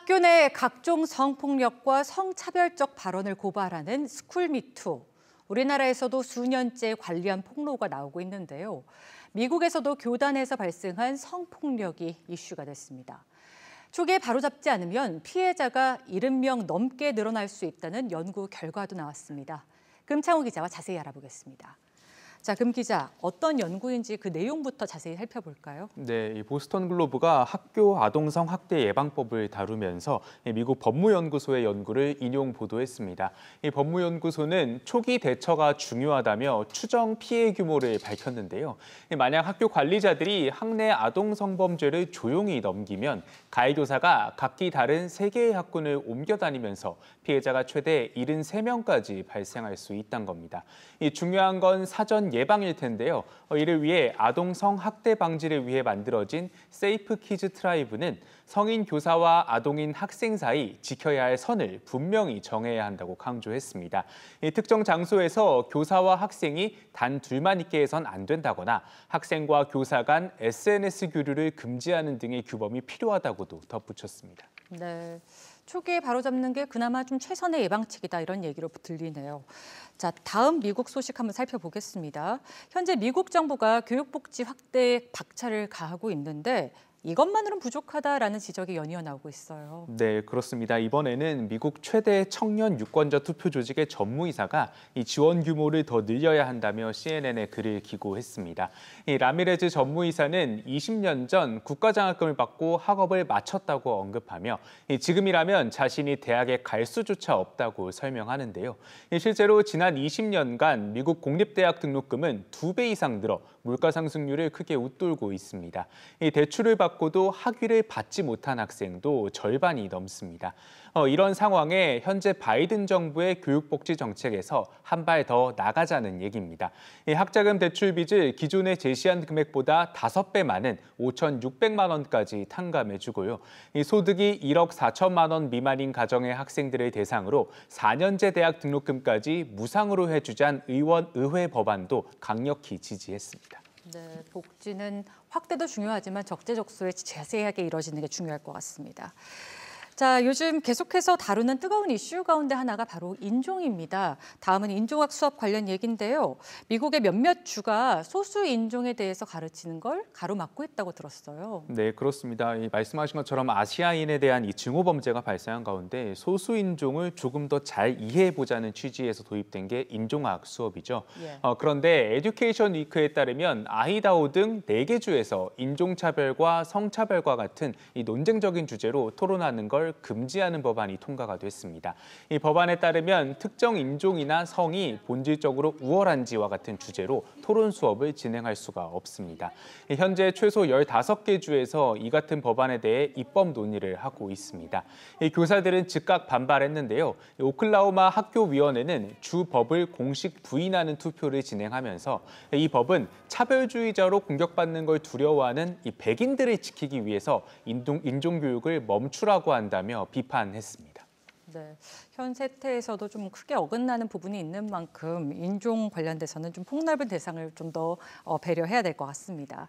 학교 내 각종 성폭력과 성차별적 발언을 고발하는 스쿨미투. 우리나라에서도 수년째 관리한 폭로가 나오고 있는데요. 미국에서도 교단에서 발생한 성폭력이 이슈가 됐습니다. 초기에 바로잡지 않으면 피해자가 70명 넘게 늘어날 수 있다는 연구 결과도 나왔습니다. 금창호 기자와 자세히 알아보겠습니다. 자, 금 기자, 어떤 연구인지 그 내용부터 자세히 살펴볼까요? 네, 이 보스턴 글로브가 학교 아동성 학대 예방법을 다루면서 미국 법무연구소의 연구를 인용 보도했습니다. 이 법무연구소는 초기 대처가 중요하다며 추정 피해 규모를 밝혔는데요. 만약 학교 관리자들이 학내 아동 성범죄를 조용히 넘기면 가해교사가 각기 다른 3개의 학군을 옮겨다니면서 피해자가 최대 73명까지 발생할 수 있다는 겁니다. 이 중요한 건 사전 예방일 텐데요. 어, 이를 위해 아동 성학대 방지를 위해 만들어진 세이프 키즈 트라이브는 성인 교사와 아동인 학생 사이 지켜야 할 선을 분명히 정해야 한다고 강조했습니다. 특정 장소에서 교사와 학생이 단 둘만 있게 해선 안 된다거나 학생과 교사 간 SNS 교류를 금지하는 등의 규범이 필요하다고도 덧붙였습니다. 네. 초기에 바로잡는 게 그나마 좀 최선의 예방책이다 이런 얘기로 들리네요. 자, 다음 미국 소식 한번 살펴보겠습니다. 현재 미국 정부가 교육복지 확대에 박차를 가하고 있는데 이것만으로는 부족하다라는 지적이 연이어 나오고 있어요. 네, 그렇습니다. 이번에는 미국 최대 청년 유권자 투표 조직의 전무이사가 이 지원 규모를 더 늘려야 한다며 CNN에 글을 기고했습니다. 이 라미레즈 전무이사는 20년 전 국가장학금을 받고 학업을 마쳤다고 언급하며 지금이라면 자신이 대학에 갈 수조차 없다고 설명하는데요. 실제로 지난 20년간 미국 공립대학 등록금은 두 배 이상 늘어 물가상승률을 크게 웃돌고 있습니다. 이 대출을 받 받고도 학위를 받지 못한 학생도 절반이 넘습니다. 어, 이런 상황에 현재 바이든 정부의 교육복지 정책에서 한 발 더 나가자는 얘기입니다. 학자금 대출 빚을 기존에 제시한 금액보다 5배 많은 5,600만 원까지 탕감해주고요. 소득이 1억 4천만 원 미만인 가정의 학생들을 대상으로 4년제 대학 등록금까지 무상으로 해주자는 의원 의회 법안도 강력히 지지했습니다. 네, 복지는 확대도 중요하지만 적재적소에 자세하게 이루어지는 게 중요할 것 같습니다. 자, 요즘 계속해서 다루는 뜨거운 이슈 가운데 하나가 바로 인종입니다. 다음은 인종학 수업 관련 얘기인데요. 미국의 몇몇 주가 소수 인종에 대해서 가르치는 걸 가로막고 있다고 들었어요. 네, 그렇습니다. 말씀하신 것처럼 아시아인에 대한 이 증오 범죄가 발생한 가운데 소수 인종을 조금 더 잘 이해해 보자는 취지에서 도입된 게 인종학 수업이죠. 예. 어, 그런데 에듀케이션 위크에 따르면 아이다오등4개 주에서 인종차별과 성차별과 같은 이 논쟁적인 주제로 토론하는 걸 금지하는 법안이 통과가 됐습니다. 이 법안에 따르면 특정 인종이나 성이 본질적으로 우월한지와 같은 주제로 토론 수업을 진행할 수가 없습니다. 현재 최소 15개 주에서 이 같은 법안에 대해 입법 논의를 하고 있습니다. 교사들은 즉각 반발했는데요. 오클라호마 학교위원회는 주 법을 공식 부인하는 투표를 진행하면서 이 법은 차별주의자로 공격받는 걸 두려워하는 이 백인들을 지키기 위해서 인종, 인종교육을 멈추라고 한다. 문제라며 비판했습니다. 네, 현 세태에서도 좀 크게 어긋나는 부분이 있는 만큼 인종 관련돼서는 좀 폭넓은 대상을 좀더 어, 배려해야 될 것 같습니다.